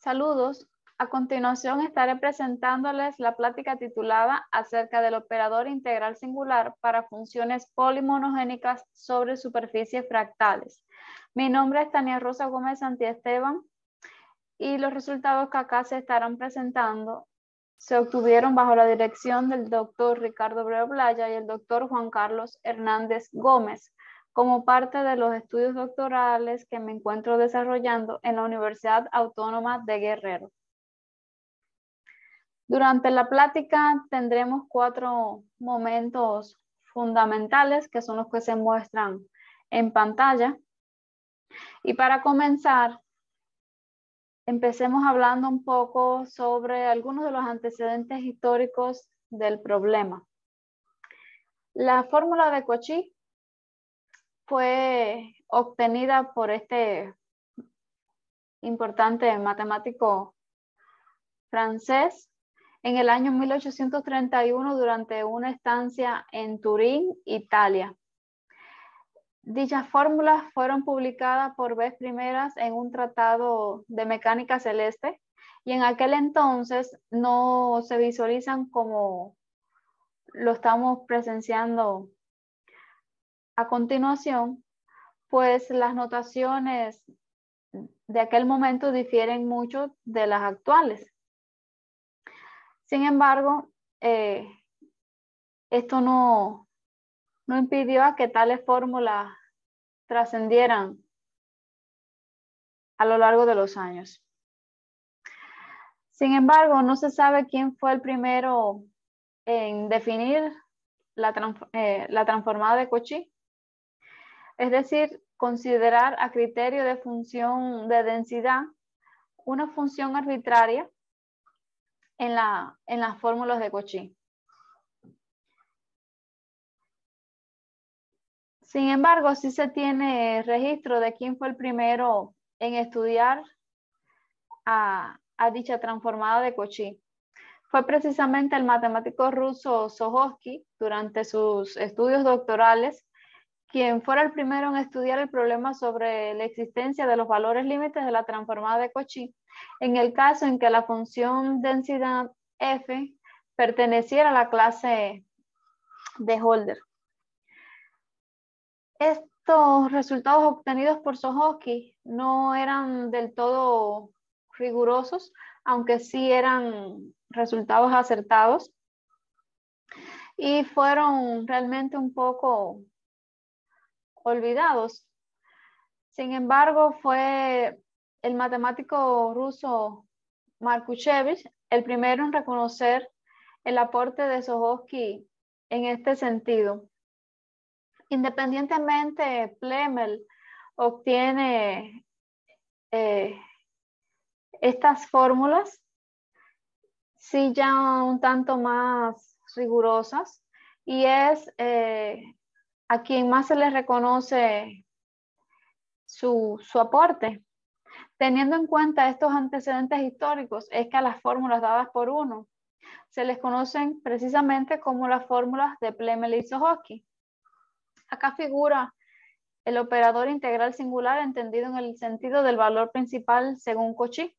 Saludos. A continuación estaré presentándoles la plática titulada acerca del operador integral singular para funciones polimonogénicas sobre superficies fractales. Mi nombre es Tania Rosa Gómez Santiesteban y los resultados que acá se estarán presentando se obtuvieron bajo la dirección del doctor Ricardo Breo Blaya y el doctor Juan Carlos Hernández Gómez, como parte de los estudios doctorales que me encuentro desarrollando en la Universidad Autónoma de Guerrero. Durante la plática tendremos cuatro momentos fundamentales que son los que se muestran en pantalla. Y para comenzar, empecemos hablando un poco sobre algunos de los antecedentes históricos del problema. La fórmula de Cochí fue obtenida por este importante matemático francés en el año 1831 durante una estancia en Turín, Italia. Dichas fórmulas fueron publicadas por vez primeras en un tratado de mecánica celeste y en aquel entonces no se visualizan como lo estamos presenciando a continuación, pues las notaciones de aquel momento difieren mucho de las actuales. Sin embargo, eh, esto no, no impidió a que tales fórmulas trascendieran a lo largo de los años. Sin embargo, no se sabe quién fue el primero en definir la, eh, transformada de Cauchy es decir, considerar a criterio de función de densidad una función arbitraria en, las fórmulas de Cauchy. Sin embargo, sí se tiene registro de quién fue el primero en estudiar a, dicha transformada de Cauchy. Fue precisamente el matemático ruso Sohoski durante sus estudios doctorales quien fuera el primero en estudiar el problema sobre la existencia de los valores límites de la transformada de Cauchy, en el caso en que la función densidad f perteneciera a la clase de Holder. Estos resultados obtenidos por Sohoki no eran del todo rigurosos, aunque sí eran resultados acertados y fueron realmente un poco olvidados. Sin embargo, fue el matemático ruso Markushevich el primero en reconocer el aporte de Sohoski en este sentido. Independientemente, Plemel obtiene eh, estas fórmulas, sí ya un tanto más rigurosas, y es eh, a quien más se les reconoce su, su aporte. Teniendo en cuenta estos antecedentes históricos, es que a las fórmulas dadas por uno se les conocen precisamente como las fórmulas de Plemel y Sohoski. Acá figura el operador integral singular entendido en el sentido del valor principal según Cauchy.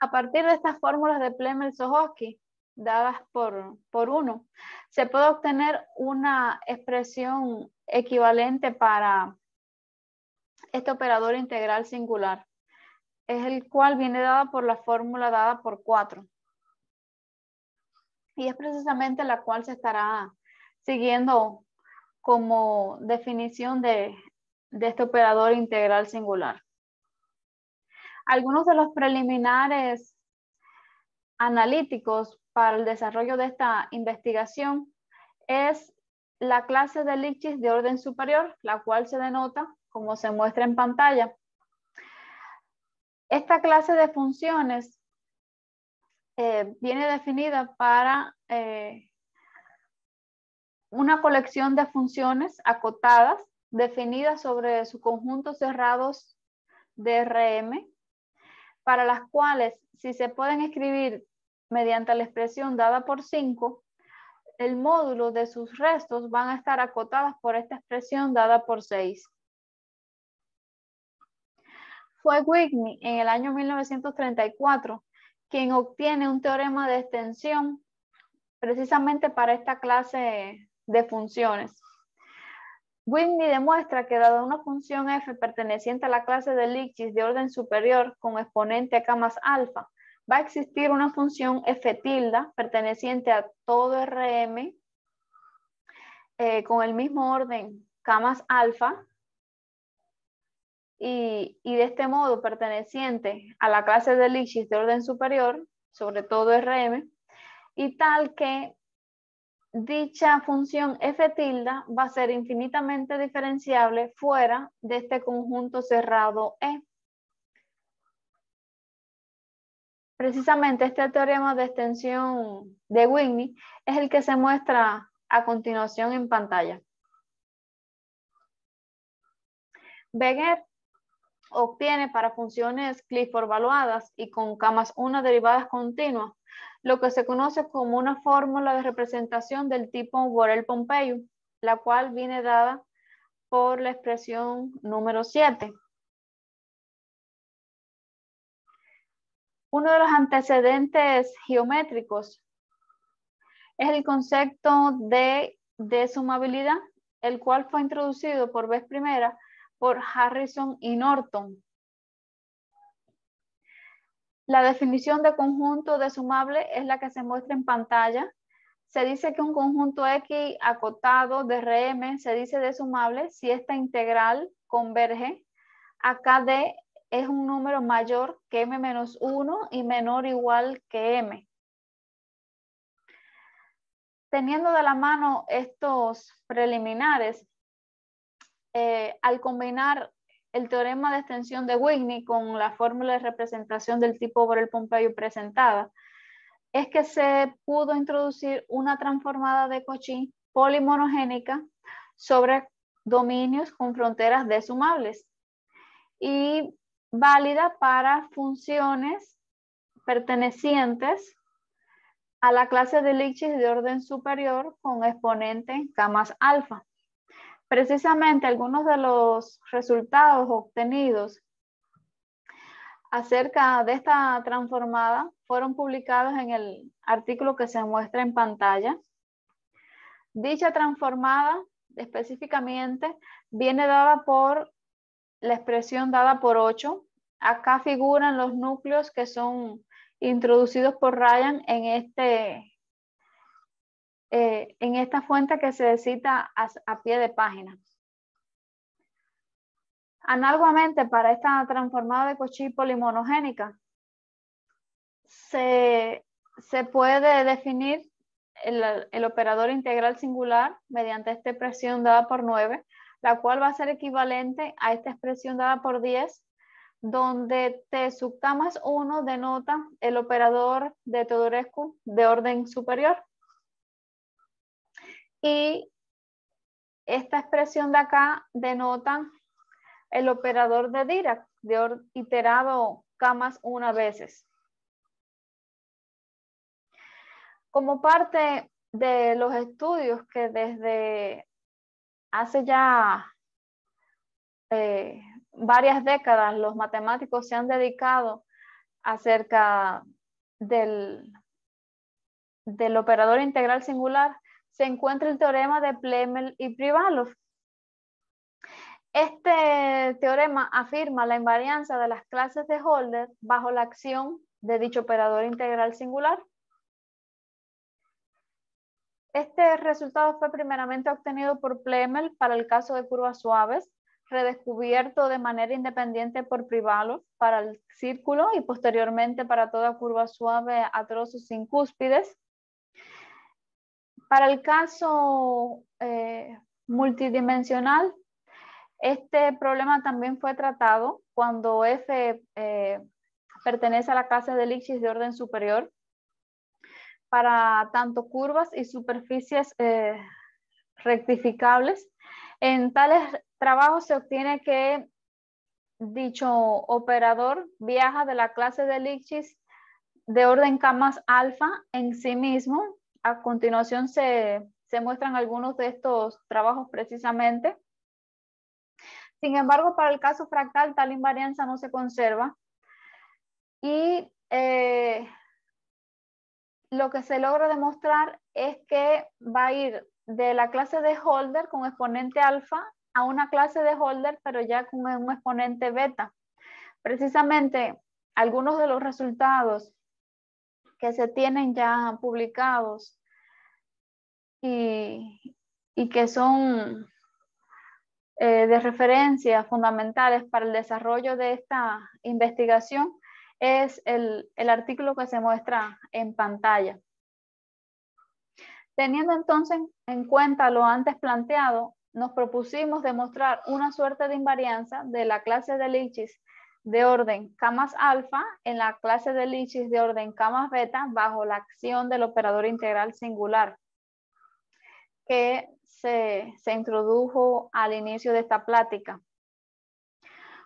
A partir de estas fórmulas de Plemel-Sohoski, dadas por, por uno, se puede obtener una expresión equivalente para este operador integral singular, es el cual viene dada por la fórmula dada por 4. Y es precisamente la cual se estará siguiendo como definición de, de este operador integral singular. Algunos de los preliminares analíticos para el desarrollo de esta investigación es la clase de lichis de orden superior, la cual se denota como se muestra en pantalla. Esta clase de funciones eh, viene definida para eh, una colección de funciones acotadas definidas sobre su conjunto cerrados de RM, para las cuales si se pueden escribir mediante la expresión dada por 5, el módulo de sus restos van a estar acotadas por esta expresión dada por 6. Fue Whitney en el año 1934 quien obtiene un teorema de extensión precisamente para esta clase de funciones. Whitney demuestra que dada una función f perteneciente a la clase de Lipschitz de orden superior con exponente k más alfa, va a existir una función f tilde perteneciente a todo RM eh, con el mismo orden K más alfa y, de este modo perteneciente a la clase de Lipschitz de orden superior, sobre todo RM, y tal que dicha función f tilde va a ser infinitamente diferenciable fuera de este conjunto cerrado E. Precisamente este teorema de extensión de Whitney es el que se muestra a continuación en pantalla. Beger obtiene para funciones Clifford valuadas y con camas 1 derivadas continuas lo que se conoce como una fórmula de representación del tipo Borel-Pompeu, la cual viene dada por la expresión número 7. Uno de los antecedentes geométricos es el concepto de, de sumabilidad, el cual fue introducido por vez primera por Harrison y Norton. La definición de conjunto de sumable es la que se muestra en pantalla. Se dice que un conjunto X acotado de Rm se dice de sumable si esta integral converge a KD, es un número mayor que m menos 1 y menor o igual que m. Teniendo de la mano estos preliminares, eh, al combinar el teorema de extensión de Whitney con la fórmula de representación del tipo por el Pompeyo presentada, es que se pudo introducir una transformada de Cauchy polimonogénica sobre dominios con fronteras desumables. Y válida para funciones pertenecientes a la clase de liches de orden superior con exponente K más alfa. Precisamente algunos de los resultados obtenidos acerca de esta transformada fueron publicados en el artículo que se muestra en pantalla. Dicha transformada específicamente viene dada por la expresión dada por 8. Acá figuran los núcleos que son introducidos por Ryan en, este, eh, en esta fuente que se cita a, pie de página. Análogamente para esta transformada de Cauchy polimonogénica, se, puede definir el, el, operador integral singular mediante esta expresión dada por 9 la cual va a ser equivalente a esta expresión dada por 10, donde T sub K más 1 denota el operador de Todorescu de orden superior. Y esta expresión de acá denota el operador de Dirac, de iterado K más 1 veces. Como parte de los estudios que desde hace ya eh, varias décadas los matemáticos se han dedicado acerca del, del operador integral singular, se encuentra el teorema de Plemel y Privalov. Este teorema afirma la invarianza de las clases de Holder bajo la acción de dicho operador integral singular. Este resultado fue primeramente obtenido por Plemel para el caso de curvas suaves, redescubierto de manera independiente por Privalov para el círculo y posteriormente para toda curva suave a trozos sin cúspides. Para el caso eh, multidimensional, este problema también fue tratado cuando F eh, pertenece a la clase de Lipschitz de orden superior para tanto curvas y superficies eh, rectificables. En tales trabajos se obtiene que dicho operador viaja de la clase de lichis de orden K más alfa en sí mismo. A continuación se, se muestran algunos de estos trabajos precisamente. Sin embargo, para el caso fractal, tal invarianza no se conserva. Y eh, lo que se logra demostrar es que va a ir de la clase de holder con exponente alfa a una clase de holder, pero ya con un exponente beta. Precisamente, algunos de los resultados que se tienen ya publicados y, que son eh, de referencia fundamentales para el desarrollo de esta investigación es el, artículo que se muestra en pantalla. Teniendo entonces en cuenta lo antes planteado, nos propusimos demostrar una suerte de invarianza de la clase de Lichis de orden K más alfa en la clase de Lichis de orden K más beta bajo la acción del operador integral singular que se, se introdujo al inicio de esta plática.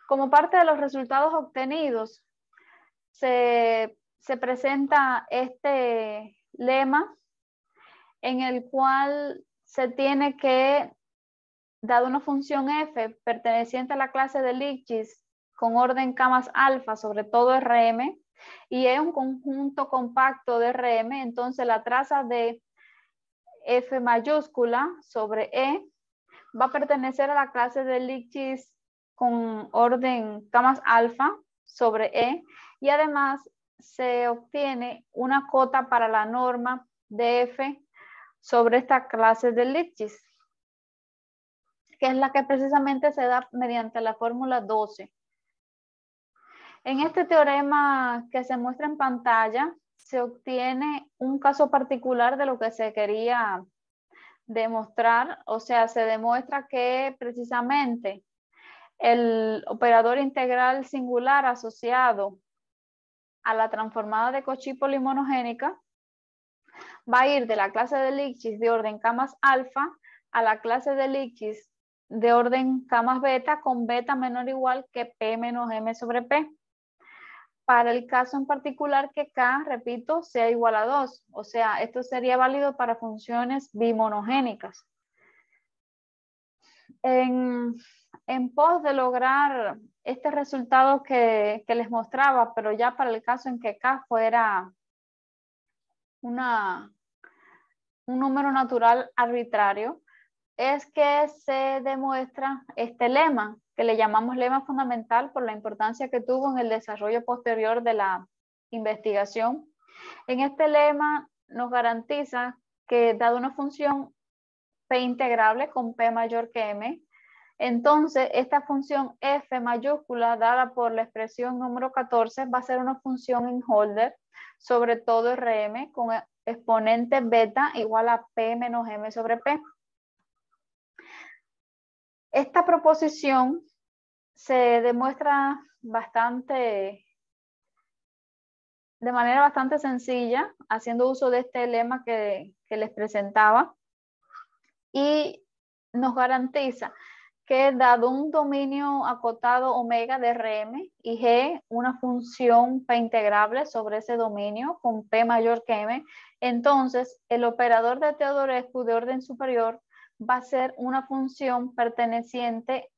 Como parte de los resultados obtenidos, se, presenta este lema en el cual se tiene que, dado una función f perteneciente a la clase de Lipschitz con orden camas alfa sobre todo Rm, y es un conjunto compacto de Rm, entonces la traza de f mayúscula sobre e va a pertenecer a la clase de Lipschitz con orden camas alfa sobre e, y además se obtiene una cota para la norma DF sobre esta clase de Lipschitz, que es la que precisamente se da mediante la fórmula 12. En este teorema que se muestra en pantalla, se obtiene un caso particular de lo que se quería demostrar, o sea, se demuestra que precisamente el operador integral singular asociado a la transformada de cochipolimonogénica va a ir de la clase de Lichis de orden K más alfa a la clase de Lichis de orden K más beta con beta menor o igual que P menos M sobre P. Para el caso en particular que K, repito, sea igual a 2. O sea, esto sería válido para funciones bimonogénicas. en pos de lograr este resultado que, les mostraba, pero ya para el caso en que K fuera un número natural arbitrario, es que se demuestra este lema, que le llamamos lema fundamental por la importancia que tuvo en el desarrollo posterior de la investigación. En este lema nos garantiza que dado una función P integrable con P mayor que M, entonces, esta función f mayúscula dada por la expresión número 14 va a ser una función en holder sobre todo rm con exponente beta igual a p menos m sobre p. Esta proposición se demuestra bastante, de manera bastante sencilla, haciendo uso de este lema que, que les presentaba y nos garantiza que dado un dominio acotado omega de Rm y G, una función P integrable sobre ese dominio con P mayor que M, entonces el operador de Teodorescu de orden superior va a ser una función perteneciente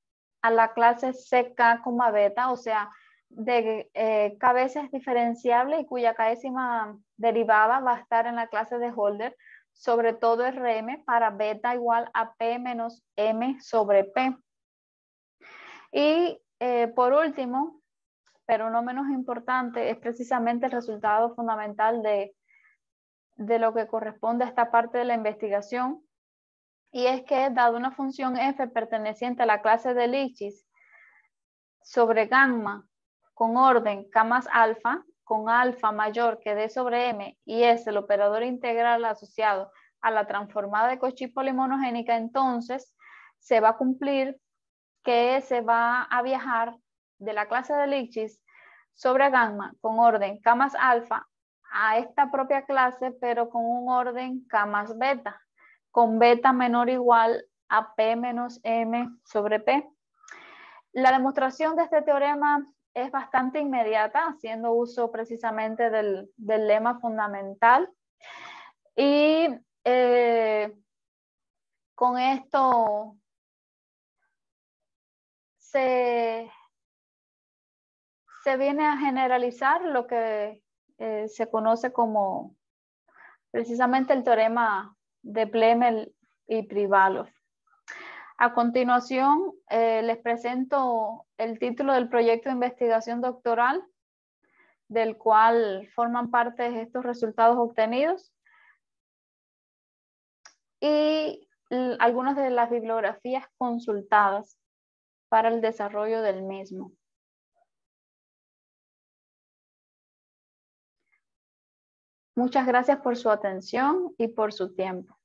a la clase CK, beta, o sea, de eh, cabezas diferenciables y cuya k-ésima derivada va a estar en la clase de Holder, sobre todo Rm para beta igual a P menos M sobre P. Y eh, por último, pero no menos importante, es precisamente el resultado fundamental de, de lo que corresponde a esta parte de la investigación, y es que dado una función f perteneciente a la clase de Lichis sobre gamma con orden k más alfa, con alfa mayor que D sobre M y es el operador integral asociado a la transformada de Cauchy polimonogénica, entonces se va a cumplir que se va a viajar de la clase de Lichis sobre gamma con orden K más alfa a esta propia clase, pero con un orden K más beta, con beta menor o igual a P menos M sobre P. La demostración de este teorema es bastante inmediata, haciendo uso precisamente del, lema fundamental. Y eh, con esto se, se, viene a generalizar lo que eh, se conoce como precisamente el teorema de Plemel y Privalov. A continuación, eh, les presento el título del proyecto de investigación doctoral, del cual forman parte estos resultados obtenidos. Y algunas de las bibliografías consultadas para el desarrollo del mismo. Muchas gracias por su atención y por su tiempo.